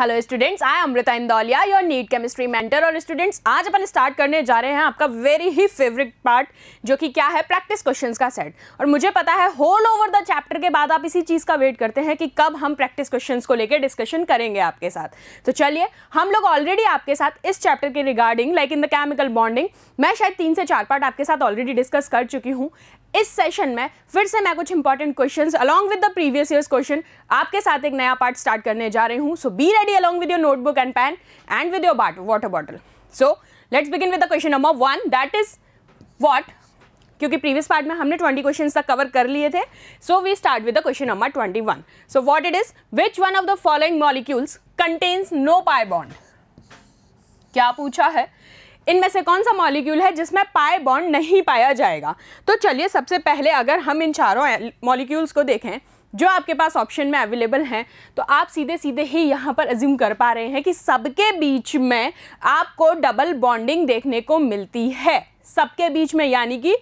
Hello students I Amrita Indoliya your NEET chemistry mentor और students आज अपन स्टार्ट करने जा रहे हैं आपका वेरी ही फेवरेट पार्ट जो कि क्या है प्रैक्टिस क्वेश्चंस का सेट और मुझे पता है होल ओवर द चैप्टर के बाद आप इसी चीज़ का वेट करते हैं कि कब हम प्रैक्टिस क्वेश्चंस को लेकर डिस्कशन करेंगे आपके साथ तो चलिए हम लोग ऑलरेडी आपके साथ इस चैप्टर के regarding like in the chemical bonding मैं शायद तीन से चार पार्ट आपके साथ ऑलरेडी डिस्कस कर चुकी हूँ इस सेशन में फिर से मैं कुछ important question along with the previous year question आपके साथ एक नया पार्ट स्टार्ट करने जा रही हूँ so be ready along with your notebook and pen and with your but water bottle so let's begin with the question number one that is what क्योंकि previous part में हमने 20 क्वेश्चन तक cover कर लिए थे so we start with the question number 21 so what it is which one of the following molecules contains no pi bond क्या पूछा है इनमें से कौन सा मॉलिक्यूल है जिसमें पाए बॉन्ड नहीं पाया जाएगा तो चलिए सबसे पहले अगर हम इन चारों मॉलिक्यूल्स को देखें जो आपके पास ऑप्शन में अवेलेबल हैं तो आप सीधे सीधे ही यहाँ पर एज्यूम कर पा रहे हैं कि सबके बीच में आपको डबल बॉन्डिंग देखने को मिलती है सबके बीच में यानी कि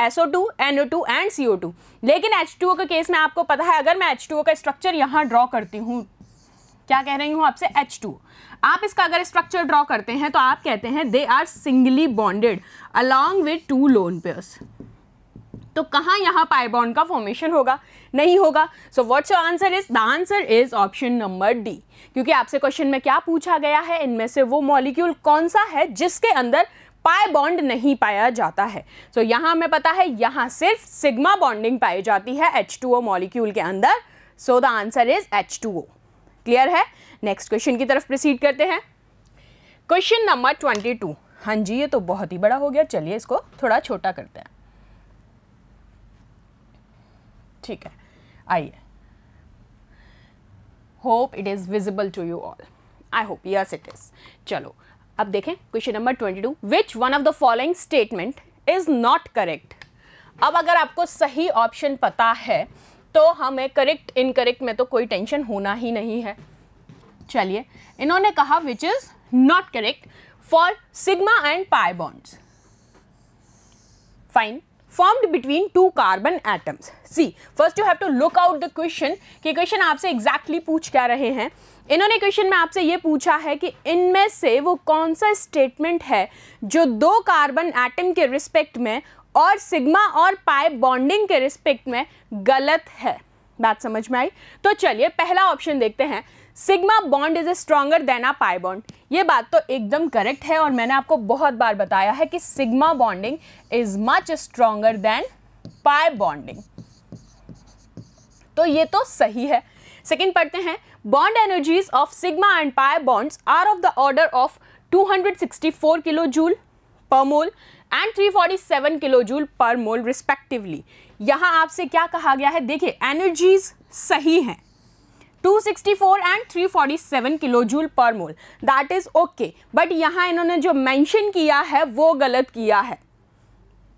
SO2, NO2 एंड CO2 लेकिन H2O के केस में आपको पता है अगर मैं H2O का स्ट्रक्चर यहाँ ड्रॉ करती हूँ क्या कह रही हूँ आपसे एच टू आप इसका अगर स्ट्रक्चर ड्रॉ करते हैं तो आप कहते हैं they are singly bonded along with two lone pairs तो कहाँ यहाँ पाइबॉन्ड का फॉर्मेशन होगा नहीं होगा so what's your answer is the answer is option number D क्योंकि आपसे क्वेश्चन में क्या पूछा गया है इनमें से वो मॉलिक्यूल कौन सा है जिसके अंदर पाए बॉन्ड नहीं पाया जाता है सो so, यहाँ हमें पता है यहाँ सिर्फ सिग्मा बॉन्डिंग पाई जाती है एच टू ओ मॉलिक्यूल के अंदर so the answer is H two O clear है नेक्स्ट क्वेश्चन की तरफ प्रोसीड करते हैं क्वेश्चन नंबर ट्वेंटी टू हाँ जी ये तो बहुत ही बड़ा हो गया चलिए इसको थोड़ा छोटा करते हैं ठीक है आइए hope it is visible to you all I hope yes it is चलो अब देखें question number twenty two which one of the following statement is not correct अब अगर आपको सही ऑप्शन पता है तो हमें करेक्ट इनकरेक्ट में तो कोई टेंशन होना ही नहीं है चलिए इन्होंने कहा which is not correct for sigma and pi bonds fine formed between two carbon atoms. See, first you have to look out the question कि क्वेश्चन आपसे एग्जैक्टली पूछ क्या रहे हैं इन्होंने क्वेश्चन में आपसे ये पूछा है कि इनमें से वो कौन सा स्टेटमेंट है जो दो कार्बन एटम के रिस्पेक्ट में और सिग्मा और पाई बॉन्डिंग के रिस्पेक्ट में गलत है बात समझ में आई तो चलिए पहला ऑप्शन देखते हैं sigma bond is a stronger than a pi bond ये बात तो एकदम करेक्ट है और मैंने आपको बहुत बार बताया है कि sigma bonding is much stronger than pi bonding तो ये तो सही है सेकेंड पढ़ते हैं bond energies of sigma and pi bonds are of the order of 264 kilo joule per mole and 347 kilo joule per mole respectively यहां आपसे क्या कहा गया है देखिए एनर्जीज सही हैं 264 and 347 kilo joule per mole that is okay but यहाँ इन्होंने जो मेंशन किया है वो गलत किया है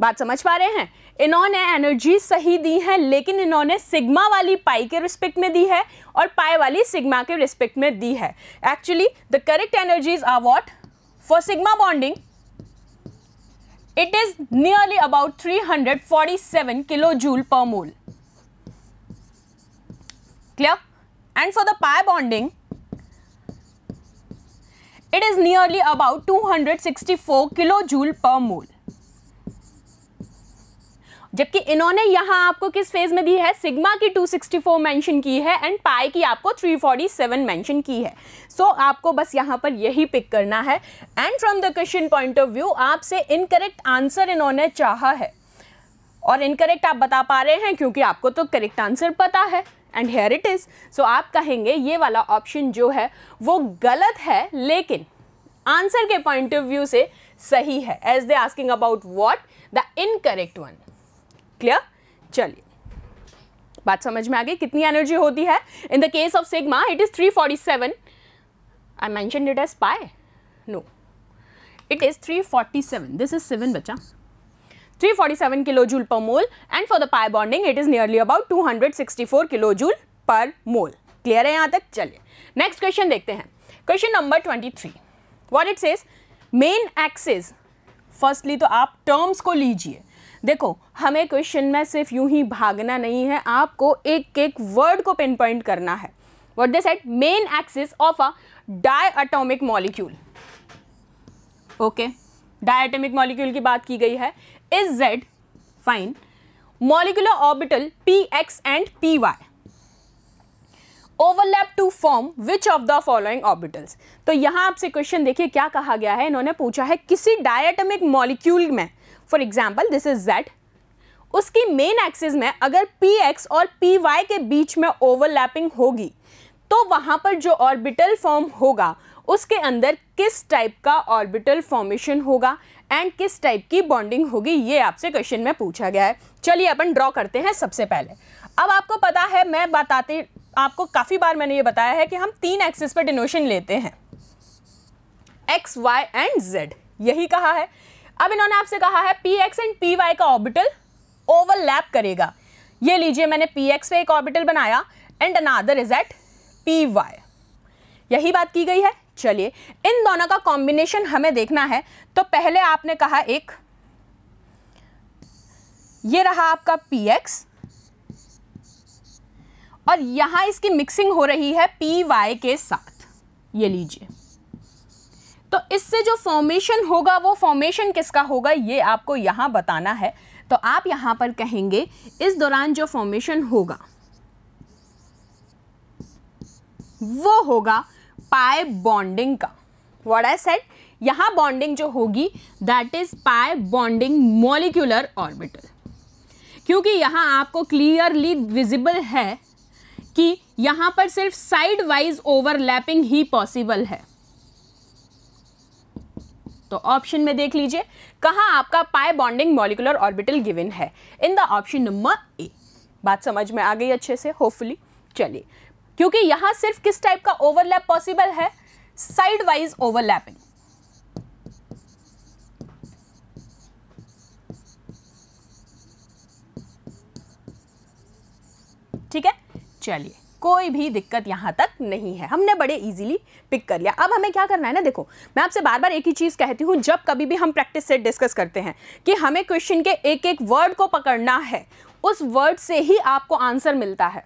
बात समझ पा रहे हैं इन्होंने एनर्जी सही दी है लेकिन इन्होंने सिग्मा वाली पाई के रिस्पेक्ट में दी है और पाई वाली सिग्मा के रिस्पेक्ट में दी है actually the correct energies are what for sigma bonding It is nearly about 347 kilojoule per mole. Clear? And for the pi bonding, it is nearly about 264 kilojoule per mole. जबकि इन्होंने यहाँ आपको किस phase में दी है सिग्मा की 264 mention की है एंड पाई की आपको 347 मेंशन की है सो so, आपको बस यहाँ पर यही पिक करना है and from the question point of view आपसे इनकरेक्ट आंसर इन्होंने चाहा है और इनकरेक्ट आप बता पा रहे हैं क्योंकि आपको तो करेक्ट आंसर पता है and here it is so आप कहेंगे ये वाला ऑप्शन जो है वो गलत है लेकिन आंसर के पॉइंट ऑफ व्यू से सही है as they asking about what the incorrect one clear चलिए बात समझ में आ गई कितनी एनर्जी होती है in the case of sigma it is 347 I mention it as pi no it is 347 this is seven बच्चा 347 kilo joule per mole and for the pi bonding it is nearly about 264 kilo joule per mole clear है यहां तक चलिए next question देखते हैं question number 23 three it says main axis firstly तो आप terms को लीजिए देखो हमें क्वेश्चन में सिर्फ यूं ही भागना नहीं है आपको एक एक वर्ड को पिन पॉइंट करना है what this at main axis of a diatomic molecule okay diatomic molecule की बात की गई है is Z fine molecular orbital P X and P Y overlap to form which of the following orbitals तो यहां आपसे क्वेश्चन देखिए क्या कहा गया है इन्होंने पूछा है किसी डायटमिक मॉलिक्यूल में for example this is Z उसकी मेन एक्सिस में अगर पी एक्स और पी वाई के बीच में ओवरलैपिंग होगी तो वहां पर जो ऑर्बिटल फॉर्म होगा उसके अंदर किस टाइप का ऑर्बिटल फॉर्मेशन होगा एंड किस टाइप की बॉन्डिंग होगी ये आपसे क्वेश्चन में पूछा गया है चलिए अपन ड्रॉ करते हैं सबसे पहले अब आपको पता है मैं बताते आपको काफ़ी बार मैंने ये बताया है कि हम तीन एक्सिस पर डिनोशन लेते हैं एक्स वाई एंड जेड यही कहा है अब इन्होंने आपसे कहा है P X and P Y का ऑर्बिटल ओवरलैप करेगा ये लीजिए मैंने पी एक्स पे एक ऑर्बिटल बनाया and another is at P Y यही बात की गई है चलिए इन दोनों का कॉम्बिनेशन हमें देखना है तो पहले आपने कहा एक ये रहा आपका पी एक्स और यहां इसकी मिक्सिंग हो रही है पी वाई के साथ ये लीजिए तो इससे जो फॉर्मेशन होगा वो फॉर्मेशन किसका होगा ये आपको यहाँ बताना है तो आप यहाँ पर कहेंगे इस दौरान जो फॉर्मेशन होगा वो होगा पाए बॉन्डिंग का वॉट आई सेट यहाँ बॉन्डिंग जो होगी that is pi bonding molecular orbital क्योंकि यहाँ आपको क्लियरली विजिबल है कि यहाँ पर सिर्फ साइड वाइज ओवरलैपिंग ही पॉसिबल है तो ऑप्शन में देख लीजिए कहाँ आपका पाए बॉन्डिंग मॉलिकुलर ऑर्बिटल गिवन है in the option number A बात समझ में आ गई अच्छे से होपफुली चलिए क्योंकि यहाँ सिर्फ किस टाइप का ओवरलैप पॉसिबल है साइड वाइज ओवरलैपिंग ठीक है चलिए कोई भी दिक्कत यहाँ तक नहीं है हमने बड़े इजीली पिक कर लिया अब हमें क्या करना है ना देखो मैं आपसे बार बार एक ही चीज़ कहती हूँ जब कभी भी हम प्रैक्टिस सेट डिस्कस करते हैं कि हमें क्वेश्चन के एक एक वर्ड को पकड़ना है उस वर्ड से ही आपको आंसर मिलता है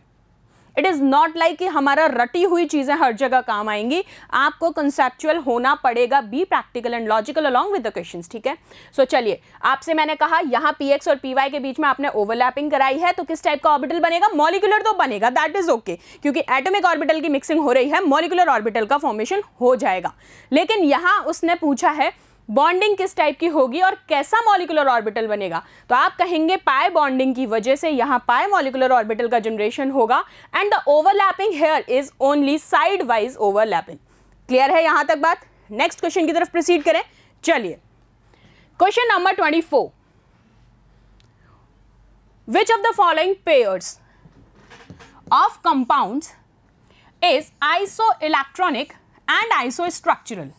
इट इज़ नॉट लाइक कि हमारा रटी हुई चीज़ें हर जगह काम आएंगी आपको कंसेप्चुअल होना पड़ेगा be practical and logical along with the question ठीक है सो so, चलिए आपसे मैंने कहा यहाँ पी और पी के बीच में आपने ओवरलैपिंग कराई है तो किस टाइप का ऑर्बिटल बनेगा मॉलिकुलर तो बनेगा दैट इज ओके क्योंकि एटोमिक ऑर्बिटल की मिक्सिंग हो रही है मॉलिकुलर ऑर्बिटल का फॉर्मेशन हो जाएगा लेकिन यहाँ उसने पूछा है बॉन्डिंग किस टाइप की होगी और कैसा मॉलिकुलर ऑर्बिटल बनेगा तो आप कहेंगे पाए बॉन्डिंग की वजह से यहाँ पाए मॉलिकुलर ऑर्बिटल का जनरेशन होगा and the overlapping here is only side wise overlapping clear है यहां तक बात नेक्स्ट क्वेश्चन की तरफ प्रोसीड करें चलिए question number twenty four which of the following pairs of compound is isoelectronic and isostructural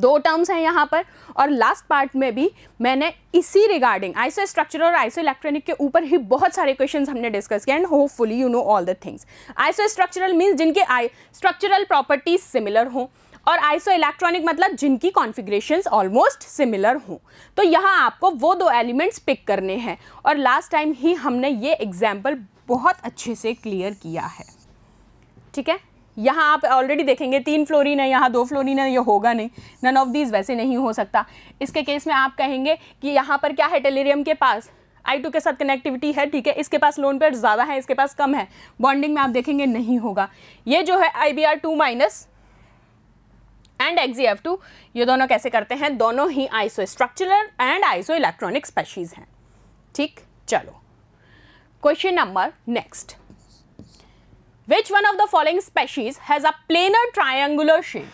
दो टर्म्स हैं यहाँ पर और लास्ट पार्ट में भी मैंने इसी रिगार्डिंग आइसो स्ट्रक्चर और आइसो इलेक्ट्रॉनिक के ऊपर ही बहुत सारे क्वेश्चंस हमने डिस्कस किए एंड hopefully you know all the things isostructural means जिनके आई स्ट्रक्चरल प्रॉपर्टीज सिमिलर हों और आइसो इलेक्ट्रॉनिक मतलब जिनकी कॉन्फिग्रेशन ऑलमोस्ट सिमिलर हों तो यहाँ आपको वो दो एलिमेंट्स पिक करने हैं और लास्ट टाइम ही हमने ये एग्जाम्पल बहुत अच्छे से क्लियर किया है ठीक है यहाँ आप ऑलरेडी देखेंगे तीन फ्लोरिन है यहाँ दो फ्लोरिन है ये होगा नहीं नन ऑफ दीज वैसे नहीं हो सकता इसके केस में आप कहेंगे कि यहाँ पर क्या है टेलीरियम के पास आई टू के साथ कनेक्टिविटी है ठीक है इसके पास लोन पेयर ज़्यादा है इसके पास कम है बॉन्डिंग में आप देखेंगे नहीं होगा ये जो है I B R two minus and Xe F two ये दोनों कैसे करते हैं दोनों ही isostructural and isoelectronic species हैं ठीक चलो question number next which one of the following species has a planar triangular shape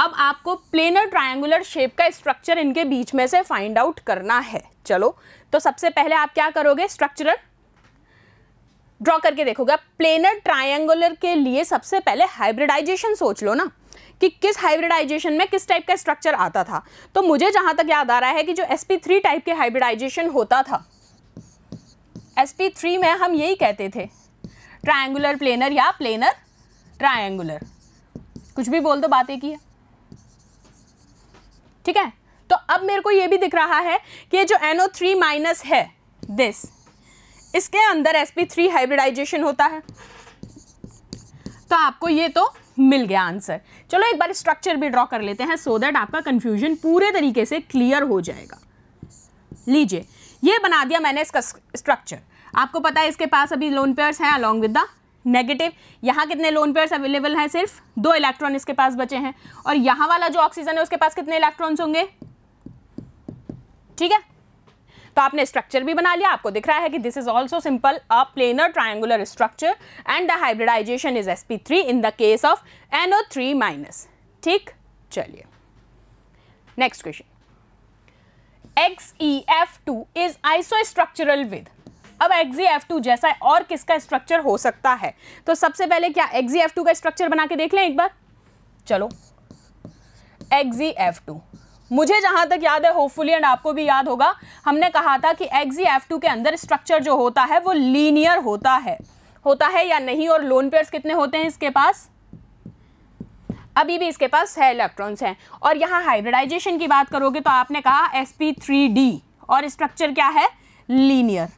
अब आपको प्लेनर ट्राइंगुलर शेप का स्ट्रक्चर इनके बीच में से फाइंड आउट करना है चलो तो सबसे पहले आप क्या करोगे स्ट्रक्चरल ड्रॉ करके देखोगे प्लेनर ट्राइंगुलर के लिए सबसे पहले हाइब्रिडाइजेशन सोच लो ना कि किस हाइब्रिडाइजेशन में किस टाइप का स्ट्रक्चर आता था तो मुझे जहाँ तक याद आ रहा है कि जो एस थ्री टाइप के हाइब्रिडाइजेशन होता था एस थ्री में हम यही कहते थे ट्रायंगुलर प्लेनर या प्लेनर ट्रायंगुलर कुछ भी बोल दो तो बात एक ही है ठीक है तो अब मेरे को ये भी दिख रहा है कि जो एनओ थ्री माइनस है दिस इसके अंदर एस पी थ्री हाइब्रिडाइजेशन होता है तो आपको ये तो मिल गया आंसर चलो एक बार स्ट्रक्चर भी ड्रॉ कर लेते हैं सो so दैट आपका कंफ्यूजन पूरे तरीके से क्लियर हो जाएगा लीजिए ये बना दिया मैंने इसका स्ट्रक्चर आपको पता है इसके पास अभी लोन पेयर्स हैं अलॉन्ग विद द नेगेटिव यहाँ कितने लोन पेयर्स अवेलेबल हैं सिर्फ दो इलेक्ट्रॉन इसके पास बचे हैं और यहाँ वाला जो ऑक्सीजन है उसके पास कितने इलेक्ट्रॉन्स होंगे ठीक है तो आपने स्ट्रक्चर भी बना लिया आपको दिख रहा है कि this is also simple a planar triangular structure and the hybridization is S P three in the case of O three minus ठीक चलिए next question X E F two is isostructural with अब Xe F two जैसा और किसका structure हो सकता है तो सबसे पहले क्या एक्जी एफ टू का स्ट्रक्चर बना के देख लें एक बार चलो एक्जी एफ टू मुझे जहां तक याद है होपफुली एंड आपको भी याद होगा हमने कहा था कि एक्जी एफ टू के अंदर स्ट्रक्चर जो होता है वो लीनियर होता है होता है या नहीं और लोन पेयर्स कितने होते हैं इसके पास अभी भी इसके पास है इलेक्ट्रॉन्स हैं और यहां हाइब्रिडाइजेशन की बात करोगे तो आपने कहा sp3d और स्ट्रक्चर क्या है लीनियर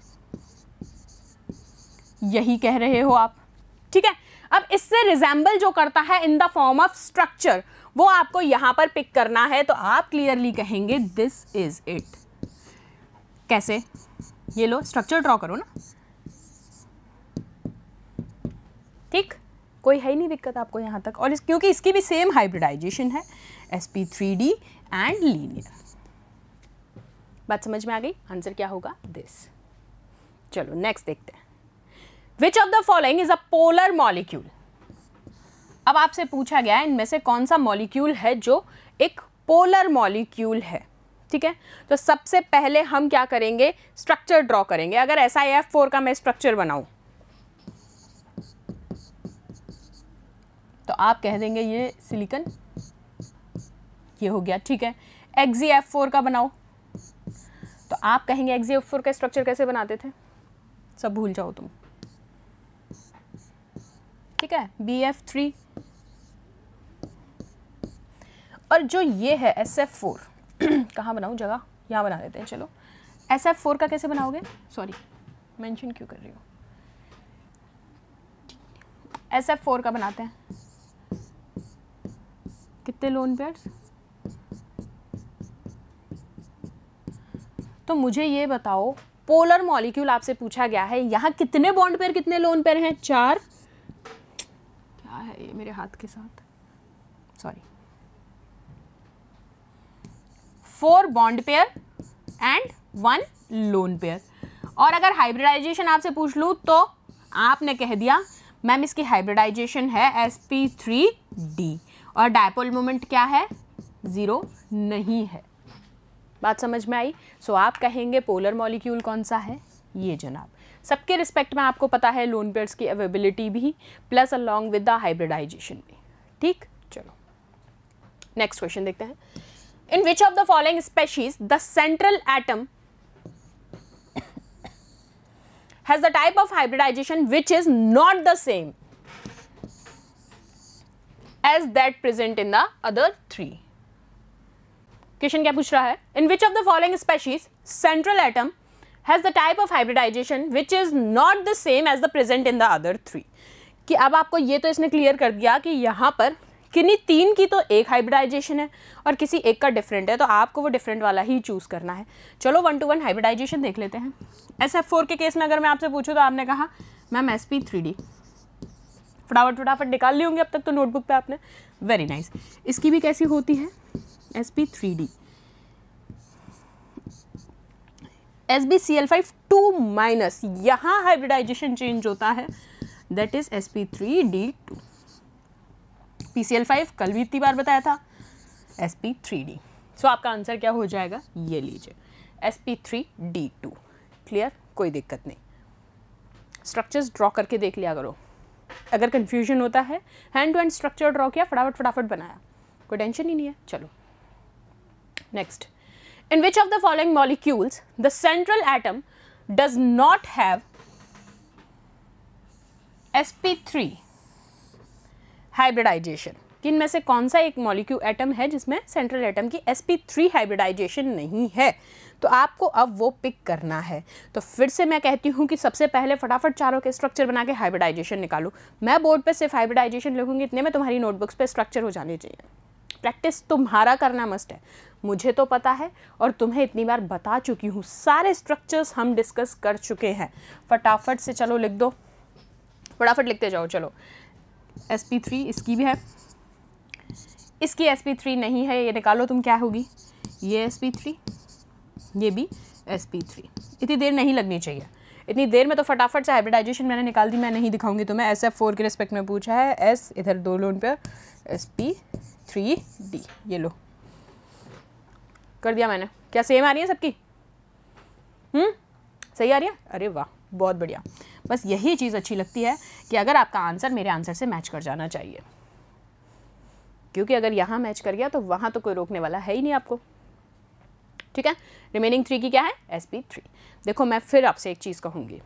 यही कह रहे हो आप ठीक है अब इससे रिजेंबल जो करता है in the form of structure वो आपको यहां पर पिक करना है तो आप क्लियरली कहेंगे दिस इज इट कैसे ये लो स्ट्रक्चर ड्रॉ करो ना ठीक कोई है ही नहीं दिक्कत आपको यहां तक और इस क्योंकि इसकी भी सेम हाइब्रिडाइजेशन है S P three D and linear बात समझ में आ गई आंसर क्या होगा दिस चलो नेक्स्ट देखते हैं which of the following is a polar molecule अब आपसे पूछा गया है इनमें से कौन सा मॉलिक्यूल है जो एक पोलर मॉलिक्यूल है ठीक है तो सबसे पहले हम क्या करेंगे स्ट्रक्चर ड्रॉ करेंगे अगर एस आई एफ फोर का मैं स्ट्रक्चर बनाऊं तो आप कह देंगे ये सिलिकन ये हो गया ठीक है एक्जी एफ फोर का बनाओ तो आप कहेंगे एक्जी एफ फोर का स्ट्रक्चर कैसे बनाते थे सब भूल जाओ तुम ठीक है बी एफ थ्री और जो ये है एस एफ फोर कहाँ बनाऊँ जगह यहाँ बना देते हैं चलो एस एफ फोर का कैसे बनाओगे सॉरी मेंशन क्यों कर रही हूँ एस एफ फोर का बनाते हैं कितने लोन पेयर्स तो मुझे ये बताओ पोलर मॉलिक्यूल आपसे पूछा गया है यहाँ कितने बॉन्ड पेयर कितने लोन पेयर हैं चार रहा है ये मेरे हाथ के साथ sorry four bond pair and one lone pair और अगर हाइब्रिडाइजेशन आपसे पूछ लूँ तो आपने कह दिया मैम इसकी हाइब्रिडाइजेशन है एस पी थ्री डी और डायपोल मोमेंट क्या है ज़ीरो नहीं है बात समझ में आई सो so, आप कहेंगे पोलर मॉलिक्यूल कौन सा है ये जनाब सबके रिस्पेक्ट में आपको पता है लोन पेयर्स की अवेबिलिटी भी plus along with the hybridization भी ठीक चलो नेक्स्ट क्वेश्चन देखते हैं in which of the following species the central atom has the type of hybridization which is not the same as that present in the other three question क्या पूछ रहा है in which of the following species central atom has the type of hybridization which is not the same as the present in the other three कि अब आपको ये तो इसने क्लियर कर दिया कि यहाँ पर किन्हीं तीन की तो एक हाइब्रिडाइजेशन है और किसी एक का डिफरेंट है तो आपको वो डिफरेंट वाला ही चूज़ करना है चलो वन टू वन हाइब्रिडाइजेशन देख लेते हैं एस एफ फोर के केस में अगर मैं आपसे पूछूँ तो आपने कहा ma'am S P three D फटाफट फटाफट निकाल ली होंगी अब तक तो नोटबुक पे आपने वेरी नाइस nice. इसकी भी कैसी होती है S P three D S B C L five two minus यहाँ हाइब्रिडाइजेशन चेंज होता है that is S P three D two P C L five कल भी इतनी बार बताया था S P three D so आपका आंसर क्या हो जाएगा ये लीजिए S P three D two clear कोई दिक्कत नहीं स्ट्रक्चर्स ड्रॉ करके देख लिया करो अगर कन्फ्यूजन होता है hand to hand structure draw किया फटाफट फटाफट बनाया कोई टेंशन ही नहीं है चलो next In which of the following molecules the central atom does not have sp3 hybridization किन में से कौन सा एक मॉलिक्यूल atom है जिसमें central atom ki sp3 hybridization नहीं है तो आपको अब वो पिक करना है तो फिर से मैं कहती हूँ कि सबसे पहले फटाफट चारों के स्ट्रक्चर बना के हाइब्रिडाइजेशन निकालू मैं बोर्ड पे सिर्फ हाइब्रिडाइजेशन लिखूँगी इतने में तुम्हारी नोटबुक्स पे स्ट्रक्चर हो जाने चाहिए प्रैक्टिस तुम्हारा करना मस्ट है मुझे तो पता है और तुम्हें इतनी बार बता चुकी हूँ सारे स्ट्रक्चर्स हम डिस्कस कर चुके हैं फटाफट से चलो लिख दो फटाफट लिखते जाओ चलो एस पी थ्री इसकी भी है इसकी एस पी थ्री नहीं है ये निकालो तुम क्या होगी ये एस पी थ्री ये भी एस पी थ्री इतनी देर नहीं लगनी चाहिए इतनी देर में तो फटाफट से हाइब्रिडाइजेशन मैंने निकाल दी मैं नहीं दिखाऊंगी तो मैं एस एफ फोर के रिस्पेक्ट में पूछा है एस इधर दो लोन पे एस पी थ्री डी ये लो कर दिया मैंने क्या सेम आ रही है सबकी हम्म सही आ रही है अरे वाह बहुत बढ़िया बस यही चीज़ अच्छी लगती है कि अगर आपका आंसर मेरे आंसर से मैच कर जाना चाहिए क्योंकि अगर यहाँ मैच कर गया तो वहाँ तो कोई रोकने वाला है ही नहीं आपको ठीक है रिमेनिंग थ्री की क्या है एस पी थ्री देखो मैं फिर आपसे एक चीज़ कहूँगी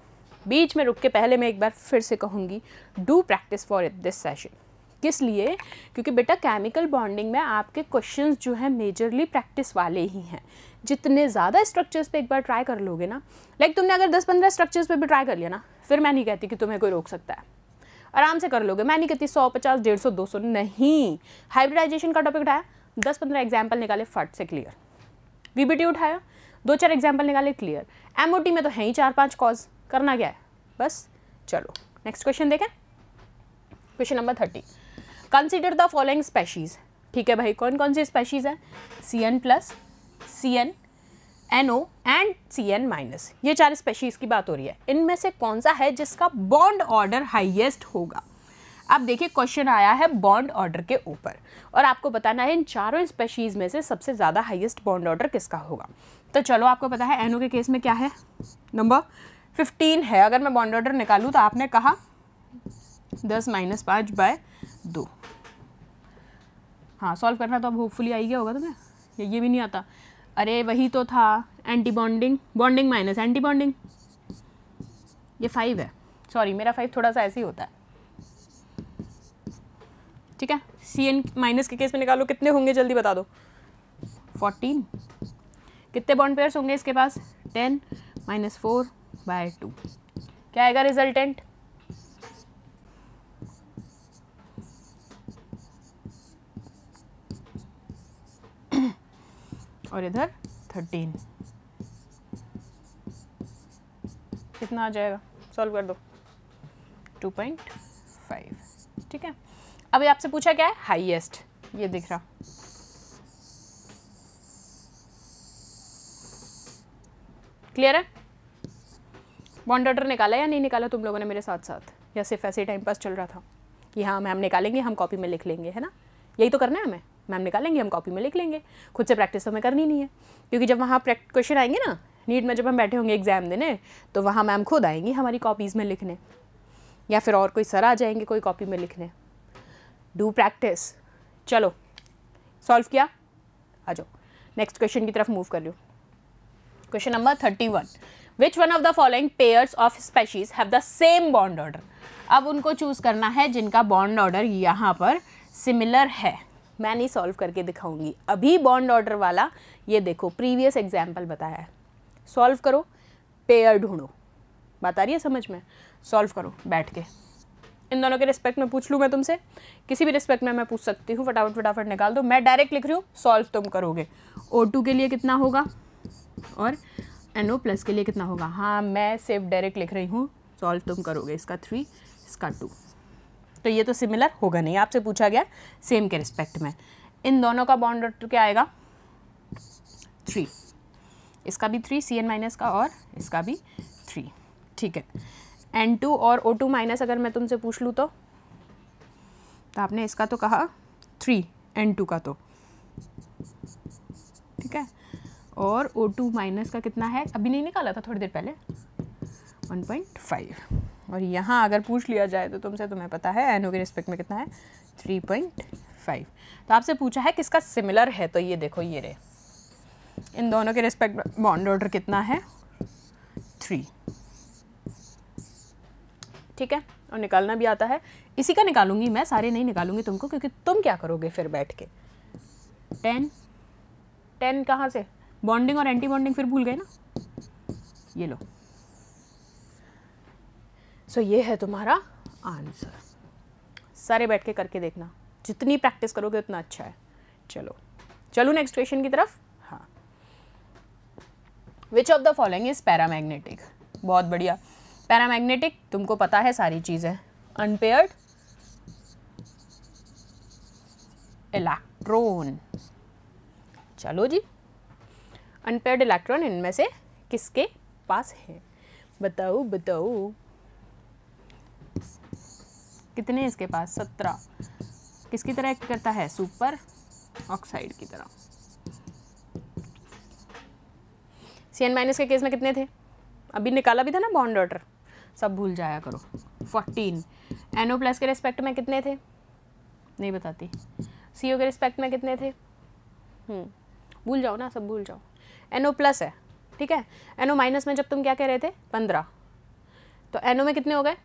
बीच में रुक के पहले मैं एक बार फिर से कहूँगी do practice for this session किस लिए क्योंकि बेटा केमिकल बॉन्डिंग में आपके क्वेश्चंस जो है मेजरली प्रैक्टिस वाले ही हैं जितने ज़्यादा स्ट्रक्चर्स पे एक बार ट्राई कर लोगे ना लाइक like तुमने अगर 10-15 स्ट्रक्चर्स पे भी ट्राई कर लिया ना फिर मैं नहीं कहती कि तुम्हें कोई रोक सकता है आराम से कर लोगे मैं नहीं कहती सौ पचास डेढ़ सौ दो सौ नहीं हाइब्रिडाइजेशन का टॉपिक उठाया दस पंद्रह एग्जाम्पल निकाले फट से क्लियर वीबीटी उठाया दो चार एग्जाम्पल निकाले क्लियर एम में तो है ही चार पाँच कॉज करना क्या है बस चलो नेक्स्ट क्वेश्चन देखें question number thirty consider the following species ठीक है भाई कौन कौन सी स्पेशीज़ है C N plus C N N O and C N minus ये चार स्पेशीज़ की बात हो रही है इनमें से कौन सा है जिसका बॉन्ड ऑर्डर हाइएस्ट होगा अब देखिए क्वेश्चन आया है बॉन्ड ऑर्डर के ऊपर और आपको बताना है इन चारों स्पेशीज़ में से सबसे ज़्यादा हाईएस्ट बॉन्ड ऑर्डर किसका होगा तो चलो आपको पता है एनओ के केस में क्या है नंबर फिफ्टीन है अगर मैं बॉन्ड ऑर्डर निकालूँ तो आपने कहा दस माइनस पाँच बाय दो हाँ सॉल्व करना तो अब होपफुली आई गया होगा तुम्हें ये भी नहीं आता अरे वही तो था antibonding bonding minus antibonding ये फाइव है सॉरी मेरा फाइव थोड़ा सा ऐसे ही होता है ठीक है सी एन माइनस के केस में निकालो कितने होंगे जल्दी बता दो फोर्टीन कितने बॉन्ड पेयर्स होंगे इसके पास ten minus four by two क्या आएगा रिजल्टेंट और इधर थर्टीन कितना आ जाएगा सॉल्व कर दो टू पॉइंट फाइव ठीक है अभी आपसे पूछा क्या है हाईएस्ट ये दिख रहा क्लियर है बॉन्ड ऑर्डर निकाला या नहीं निकाला तुम लोगों ने मेरे साथ साथ या सिर्फ ऐसे ही टाइम पास चल रहा था कि हाँ मैम निकालेंगे हम कॉपी में लिख लेंगे है ना यही तो करना है हमें मैम निकालेंगे हम कॉपी में लिख लेंगे खुद से प्रैक्टिस तो हमें करनी नहीं है क्योंकि जब वहाँ क्वेश्चन आएंगे ना नीट में जब हम बैठे होंगे एग्ज़ाम देने तो वहाँ मैम खुद आएंगी हमारी कॉपीज़ में लिखने या फिर और कोई सर आ जाएंगे कोई कॉपी में लिखने डू प्रैक्टिस चलो सॉल्व किया आ जाओ नेक्स्ट क्वेश्चन की तरफ मूव कर लो question number thirty one which one of the following pairs of species have the same bond order अब उनको चूज करना है जिनका बॉन्ड ऑर्डर यहाँ पर सिमिलर है मैं नहीं सॉल्व करके दिखाऊंगी अभी बॉन्ड ऑर्डर वाला ये देखो प्रीवियस एग्जाम्पल बताया है सॉल्व करो पेयर ढूंढो बात आ रही है समझ में सॉल्व करो बैठ के इन दोनों के रिस्पेक्ट में पूछ लूँ मैं तुमसे किसी भी रिस्पेक्ट में मैं पूछ सकती हूँ फटाफट फटाफट निकाल दो मैं डायरेक्ट लिख रही हूँ सॉल्व तुम करोगे ओ टू के लिए कितना होगा और एन ओ प्लस के लिए कितना होगा हाँ मैं सिर्फ डायरेक्ट लिख रही हूँ सॉल्व तुम करोगे इसका थ्री इसका टू तो ये तो सिमिलर होगा नहीं आपसे पूछा गया सेम के रिस्पेक्ट में इन दोनों का बॉन्ड ऑर्डर क्या आएगा थ्री इसका भी थ्री सी एन माइनस का और इसका भी थ्री ठीक है एन टू और ओ टू माइनस अगर मैं तुमसे पूछ लूँ तो तो आपने इसका तो कहा थ्री एन टू का तो ठीक है और ओ टू माइनस का कितना है अभी नहीं निकाला था थोड़ी देर पहले वन पॉइंट फाइव और यहाँ अगर पूछ लिया जाए तो तुमसे तुम्हें पता है एनओ के रिस्पेक्ट में कितना है थ्री पॉइंट फाइव तो आपसे पूछा है किसका सिमिलर है तो ये देखो ये रे इन दोनों के रिस्पेक्ट बॉन्ड ऑर्डर कितना है थ्री ठीक है और निकालना भी आता है इसी का निकालूंगी मैं सारे नहीं निकालूंगी तुमको क्योंकि तुम क्या करोगे फिर बैठ के टेन टेन कहाँ से बॉन्डिंग और एंटी बॉन्डिंग फिर भूल गए ना ये लो सो so, ये है तुम्हारा आंसर सारे बैठ के करके देखना जितनी प्रैक्टिस करोगे उतना अच्छा है चलो चलो नेक्स्ट क्वेश्चन की तरफ हाँ which of the following is paramagnetic बहुत बढ़िया पैरामैग्नेटिक तुमको पता है सारी चीज़ें अनपेयर्ड इलेक्ट्रॉन चलो जी अनपेयर्ड इलेक्ट्रॉन इनमें से किसके पास है बताओ बताओ कितने इसके पास सत्रह किसकी तरह एक्ट करता है सुपर ऑक्साइड की तरह सी एन माइनस के केस में कितने थे अभी निकाला भी था ना बॉन्ड ऑर्डर सब भूल जाया करो फोर्टीन एन ओ प्लस के रिस्पेक्ट में कितने थे नहीं बताती सी ओ के रिस्पेक्ट में कितने थे हम्म, भूल जाओ ना सब भूल जाओ एन ओ प्लस है ठीक है एनओ माइनस में जब तुम क्या कह रहे थे पंद्रह तो एन ओ में कितने हो गए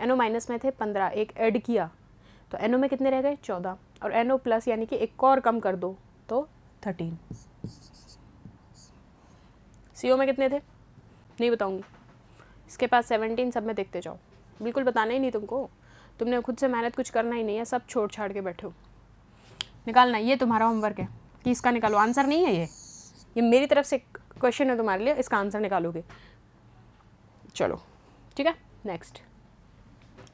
एन माइनस में थे पंद्रह एक ऐड किया तो एन में कितने रह गए चौदह और एन प्लस यानी कि एक और कम कर दो तो थर्टीन सी में कितने थे नहीं बताऊँगी इसके पास सेवनटीन सब में देखते जाओ बिल्कुल बताना ही नहीं तुमको तुमने खुद से मेहनत कुछ करना ही नहीं है सब छोड़ छाड़ के बैठे हो निकालना ये तुम्हारा होमवर्क है कि इसका निकालो आंसर नहीं है ये ये मेरी तरफ से क्वेश्चन है तुम्हारे लिए इसका आंसर निकालोगे चलो ठीक है next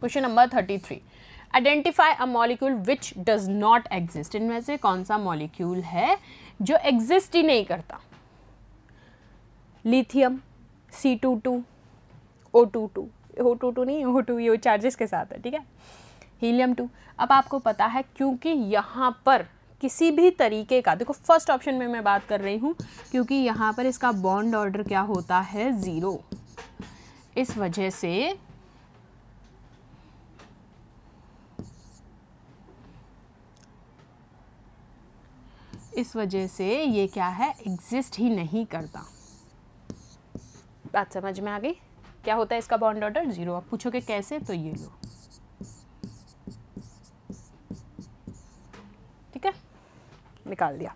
question number thirty three identify a molecule which does not exist इनमें से कौन सा मॉलिक्यूल है जो एग्जिस्ट ही नहीं करता lithium C two two O two two O two two नहीं ओ टू ये चार्जेस के साथ है ठीक है हीलियम टू अब आपको पता है क्योंकि यहाँ पर किसी भी तरीके का देखो फर्स्ट ऑप्शन में मैं बात कर रही हूँ क्योंकि यहाँ पर इसका बॉन्ड ऑर्डर क्या होता है ज़ीरो इस वजह से इस वजह से ये क्या है एग्जिस्ट ही नहीं करता बात समझ में आ गई क्या होता है इसका बॉन्ड ऑर्डर जीरो आप पूछोगे कैसे तो ये लो ठीक है निकाल दिया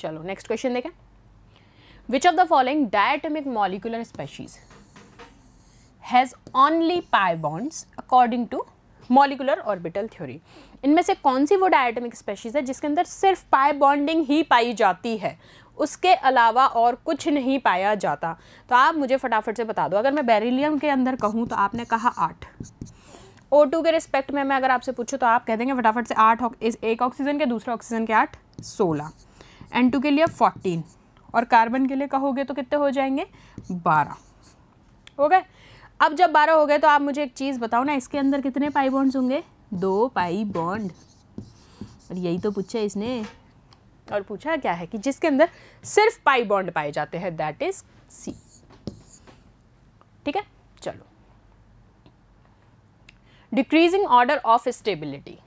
चलो नेक्स्ट क्वेश्चन देखें which of the following diatomic molecular species has only pi bonds according to molecular orbital theory इनमें से कौन सी वो डायटमिक स्पेशीज़ है जिसके अंदर सिर्फ पाए बॉन्डिंग ही पाई जाती है उसके अलावा और कुछ नहीं पाया जाता तो आप मुझे फटाफट से बता दो अगर मैं बेरिलियम के अंदर कहूँ तो आपने कहा आठ ओ टू के रिस्पेक्ट में मैं अगर आपसे पूछूँ तो आप कह देंगे फटाफट से आठ एक ऑक्सीजन के दूसरे ऑक्सीजन के आठ सोलह एन टू के लिए फोर्टीन और कार्बन के लिए कहोगे तो कितने हो जाएंगे बारह ओके गए अब जब बारह हो गए तो आप मुझे एक चीज़ बताओ ना इसके अंदर कितने पाई बॉन्ड्स होंगे दो पाई बॉन्ड और यही तो पूछा इसने और पूछा क्या है कि जिसके अंदर सिर्फ पाई बॉन्ड पाए जाते हैं दैट इज सी ठीक है चलो decreasing order of stability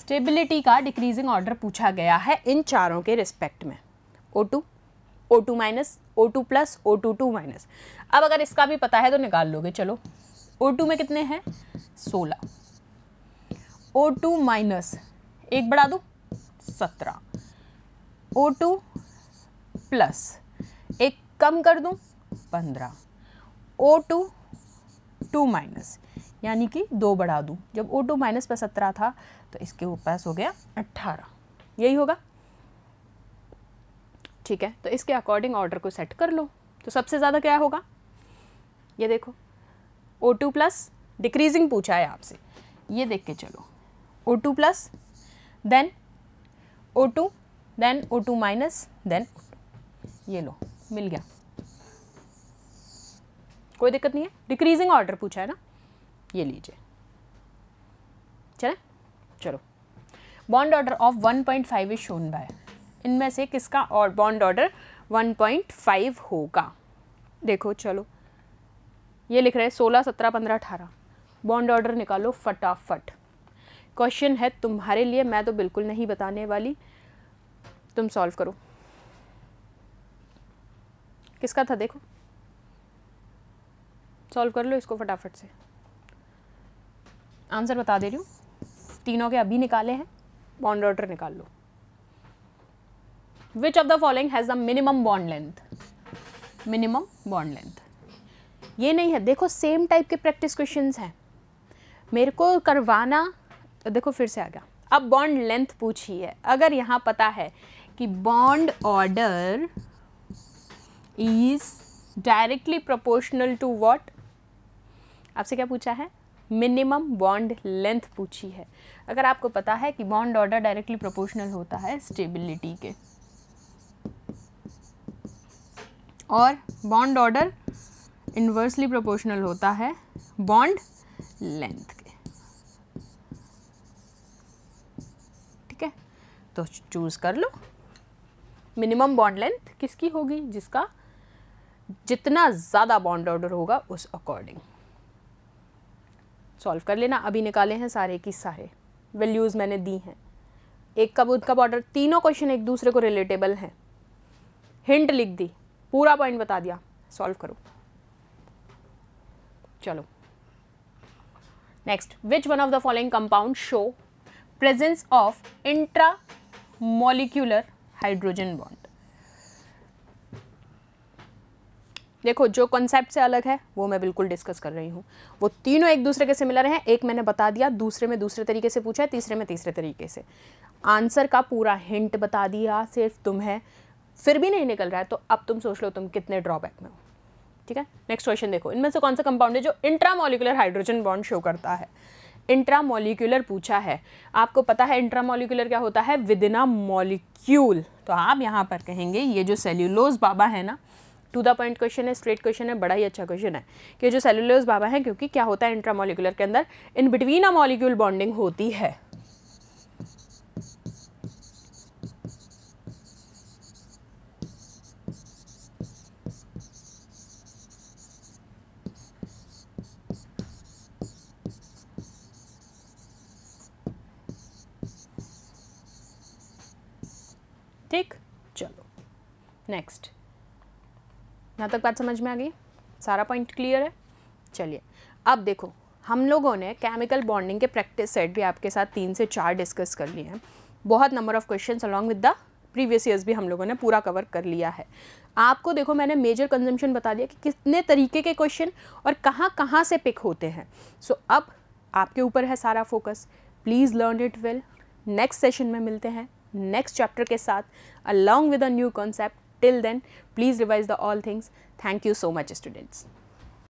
stability का डिक्रीजिंग ऑर्डर पूछा गया है इन चारों के रिस्पेक्ट में O two O two minus O two plus O two two minus अब अगर इसका भी पता है तो निकाल लोगे चलो ओ टू में कितने हैं सोलह ओ टू माइनस एक बढ़ा दो सत्रह ओ टू प्लस एक कम कर दूँ पंद्रह ओ टू टू माइनस यानी कि दो बढ़ा दूँ जब ओ टू माइनस पर सत्रह था तो इसके ऊपर हो गया अट्ठारह यही होगा ठीक है तो इसके अकॉर्डिंग ऑर्डर को सेट कर लो तो सबसे ज़्यादा क्या होगा ये देखो ओ टू प्लस डिक्रीजिंग पूछा है आपसे ये देख के चलो O two plus then O two then O two minus then ये लो मिल गया कोई दिक्कत नहीं है डिक्रीजिंग ऑर्डर पूछा है ना ये लीजिए चले चलो bond order of one point five is shown by इनमें से किसका और बॉन्ड ऑर्डर 1.5 होगा देखो चलो ये लिख रहे हैं सोलह सत्रह पंद्रह अठारह बॉन्ड ऑर्डर निकालो फटाफट क्वेश्चन है तुम्हारे लिए मैं तो बिल्कुल नहीं बताने वाली तुम सॉल्व करो किसका था देखो सॉल्व कर लो इसको फटाफट से आंसर बता दे रही हूँ तीनों के अभी निकाले हैं बॉन्ड ऑर्डर निकाल लो which of the following has the minimum bond length minimum bond length ये नहीं है देखो सेम टाइप के प्रैक्टिस क्वेश्चंस हैं मेरे को करवाना तो देखो फिर से आ गया अब बॉन्ड लेंथ पूछी है अगर यहाँ पता है कि bond order is directly proportional to what आपसे क्या पूछा है मिनिमम बॉन्ड लेंथ पूछी है अगर आपको पता है कि बॉन्ड ऑर्डर डायरेक्टली प्रोपोर्शनल होता है स्टेबिलिटी के और बॉन्ड ऑर्डर इन्वर्सली प्रोपोर्शनल होता है बॉन्ड लेंथ के ठीक है तो चूज़ कर लो मिनिमम बॉन्ड लेंथ किसकी होगी जिसका जितना ज़्यादा बॉन्ड ऑर्डर होगा उस अकॉर्डिंग सॉल्व कर लेना अभी निकाले हैं सारे की सारे वैल्यूज़ मैंने दी हैं एक कब उनका बॉर्डर तीनों क्वेश्चन एक दूसरे को रिलेटेबल हैं हिंट लिख दी पूरा पॉइंट बता दिया सॉल्व करो चलो next which one of the following compound show presence of intramolecular hydrogen bond देखो जो कॉन्सेप्ट से अलग है वो मैं बिल्कुल डिस्कस कर रही हूँ वो तीनों एक दूसरे के सिमिलर हैं एक मैंने बता दिया दूसरे में दूसरे तरीके से पूछा है तीसरे में तीसरे तरीके से आंसर का पूरा हिंट बता दिया सिर्फ तुम्हें फिर भी नहीं निकल रहा है तो अब तुम सोच लो तुम कितने ड्रॉबैक में हो ठीक है नेक्स्ट क्वेश्चन देखो इनमें से कौन सा कंपाउंड है जो इंट्रामोलिकुलर हाइड्रोजन बॉन्ड शो करता है इंट्रामोलिकुलर पूछा है आपको पता है इंट्रामोलिकुलर क्या होता है विद इन अ मॉलिक्यूल तो आप यहाँ पर कहेंगे ये जो सेल्यूलोज बाबा है ना टू द पॉइंट क्वेश्चन है स्ट्रेट क्वेश्चन है बड़ा ही अच्छा क्वेश्चन है कि जो सेल्यूलोज बाबा है क्योंकि क्या होता है इंट्रामोलिकुलर के अंदर in between a molecule bonding होती है नेक्स्ट यहाँ तक बात समझ में आ गई सारा पॉइंट क्लियर है चलिए अब देखो हम लोगों ने केमिकल बॉन्डिंग के प्रैक्टिस सेट भी आपके साथ तीन से चार डिस्कस कर लिए हैं बहुत number of question along with the previous years भी हम लोगों ने पूरा कवर कर लिया है आपको देखो मैंने मेजर कंजम्पशन बता दिया कि कितने तरीके के क्वेश्चन और कहाँ कहाँ से पिक होते हैं सो so, अब आपके ऊपर है सारा focus please learn it well next session में मिलते हैं नेक्स्ट चैप्टर के साथ along with a new concept Till then, please revise the all things. Thank you so much students.